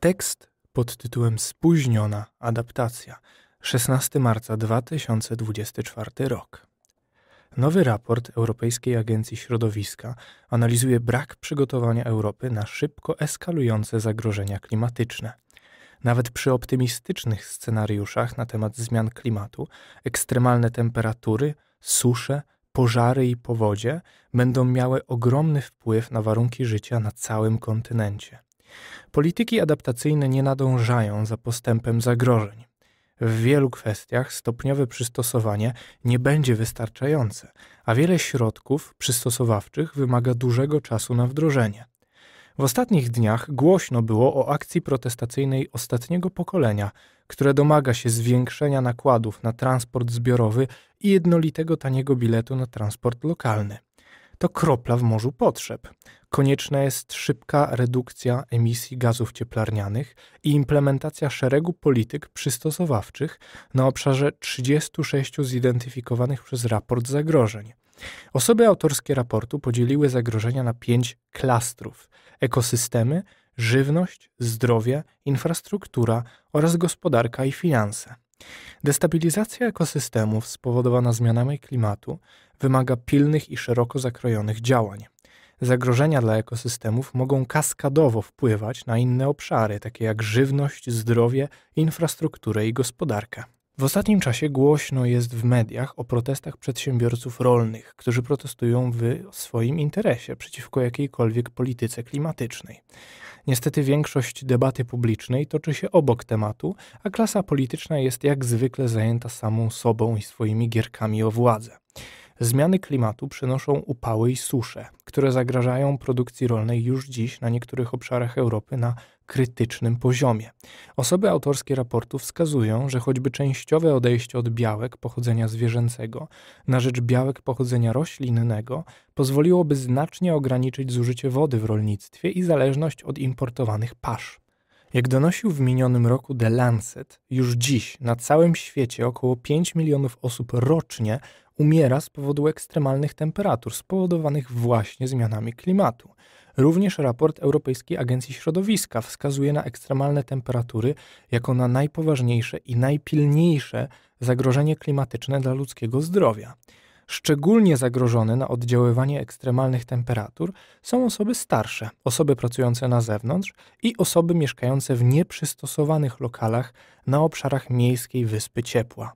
Tekst pod tytułem Spóźniona adaptacja. 16 marca 2024 rok. Nowy raport Europejskiej Agencji Środowiska analizuje brak przygotowania Europy na szybko eskalujące zagrożenia klimatyczne. Nawet przy optymistycznych scenariuszach na temat zmian klimatu, ekstremalne temperatury, susze, pożary i powodzie będą miały ogromny wpływ na warunki życia na całym kontynencie. Polityki adaptacyjne nie nadążają za postępem zagrożeń. W wielu kwestiach stopniowe przystosowanie nie będzie wystarczające, a wiele środków przystosowawczych wymaga dużego czasu na wdrożenie. W ostatnich dniach głośno było o akcji protestacyjnej ostatniego pokolenia, które domaga się zwiększenia nakładów na transport zbiorowy i jednolitego taniego biletu na transport lokalny to kropla w morzu potrzeb. Konieczna jest szybka redukcja emisji gazów cieplarnianych i implementacja szeregu polityk przystosowawczych na obszarze 36 zidentyfikowanych przez raport zagrożeń. Osoby autorskie raportu podzieliły zagrożenia na pięć klastrów: ekosystemy, żywność, zdrowie, infrastruktura oraz gospodarka i finanse. Destabilizacja ekosystemów spowodowana zmianami klimatu wymaga pilnych i szeroko zakrojonych działań. Zagrożenia dla ekosystemów mogą kaskadowo wpływać na inne obszary, takie jak żywność, zdrowie, infrastrukturę i gospodarkę. W ostatnim czasie głośno jest w mediach o protestach przedsiębiorców rolnych, którzy protestują w swoim interesie przeciwko jakiejkolwiek polityce klimatycznej. Niestety większość debaty publicznej toczy się obok tematu, a klasa polityczna jest jak zwykle zajęta samą sobą i swoimi gierkami o władzę. Zmiany klimatu przynoszą upały i susze, które zagrażają produkcji rolnej już dziś na niektórych obszarach Europy na krytycznym poziomie. Osoby autorskie raportu wskazują, że choćby częściowe odejście od białek pochodzenia zwierzęcego na rzecz białek pochodzenia roślinnego pozwoliłoby znacznie ograniczyć zużycie wody w rolnictwie i zależność od importowanych pasz. Jak donosił w minionym roku The Lancet, już dziś na całym świecie około 5 milionów osób rocznie umiera z powodu ekstremalnych temperatur spowodowanych właśnie zmianami klimatu. Również raport Europejskiej Agencji Środowiska wskazuje na ekstremalne temperatury jako na najpoważniejsze i najpilniejsze zagrożenie klimatyczne dla ludzkiego zdrowia. Szczególnie zagrożone na oddziaływanie ekstremalnych temperatur są osoby starsze, osoby pracujące na zewnątrz i osoby mieszkające w nieprzystosowanych lokalach na obszarach miejskiej wyspy ciepła.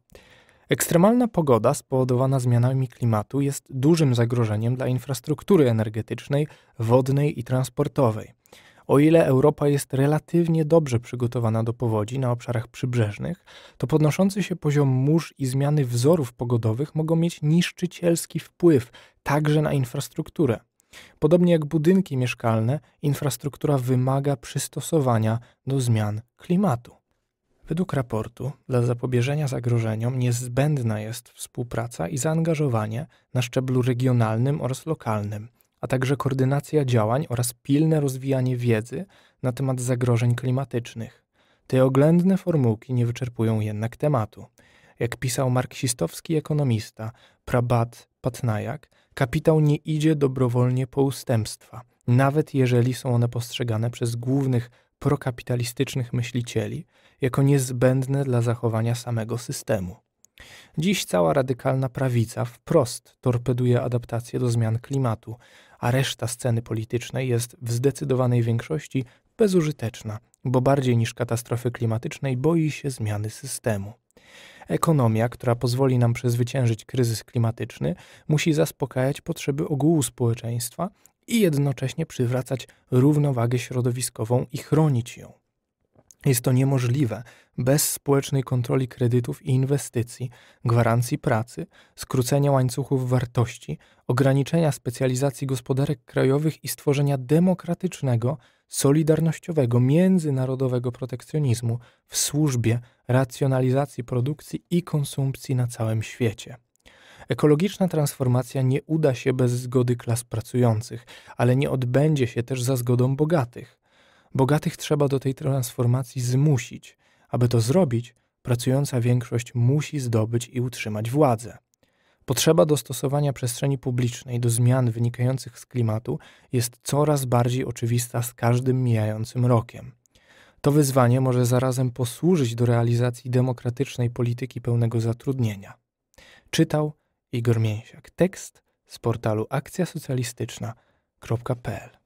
Ekstremalna pogoda spowodowana zmianami klimatu jest dużym zagrożeniem dla infrastruktury energetycznej, wodnej i transportowej. O ile Europa jest relatywnie dobrze przygotowana do powodzi na obszarach przybrzeżnych, to podnoszący się poziom mórz i zmiany wzorów pogodowych mogą mieć niszczycielski wpływ także na infrastrukturę. Podobnie jak budynki mieszkalne, infrastruktura wymaga przystosowania do zmian klimatu. Według raportu dla zapobieżenia zagrożeniom niezbędna jest współpraca i zaangażowanie na szczeblu regionalnym oraz lokalnym – a także koordynacja działań oraz pilne rozwijanie wiedzy na temat zagrożeń klimatycznych. Te oględne formułki nie wyczerpują jednak tematu. Jak pisał marksistowski ekonomista Prabhat Patnajak, kapitał nie idzie dobrowolnie po ustępstwa, nawet jeżeli są one postrzegane przez głównych prokapitalistycznych myślicieli jako niezbędne dla zachowania samego systemu. Dziś cała radykalna prawica wprost torpeduje adaptację do zmian klimatu, a reszta sceny politycznej jest w zdecydowanej większości bezużyteczna, bo bardziej niż katastrofy klimatycznej boi się zmiany systemu. Ekonomia, która pozwoli nam przezwyciężyć kryzys klimatyczny, musi zaspokajać potrzeby ogółu społeczeństwa i jednocześnie przywracać równowagę środowiskową i chronić ją. Jest to niemożliwe bez społecznej kontroli kredytów i inwestycji, gwarancji pracy, skrócenia łańcuchów wartości, ograniczenia specjalizacji gospodarek krajowych i stworzenia demokratycznego, solidarnościowego, międzynarodowego protekcjonizmu w służbie racjonalizacji produkcji i konsumpcji na całym świecie. Ekologiczna transformacja nie uda się bez zgody klas pracujących, ale nie odbędzie się też za zgodą bogatych. Bogatych trzeba do tej transformacji zmusić. Aby to zrobić, pracująca większość musi zdobyć i utrzymać władzę. Potrzeba dostosowania przestrzeni publicznej do zmian wynikających z klimatu jest coraz bardziej oczywista z każdym mijającym rokiem. To wyzwanie może zarazem posłużyć do realizacji demokratycznej polityki pełnego zatrudnienia. Czytał Igor Mięsiak. Tekst z portalu akcjasocjalistyczna.pl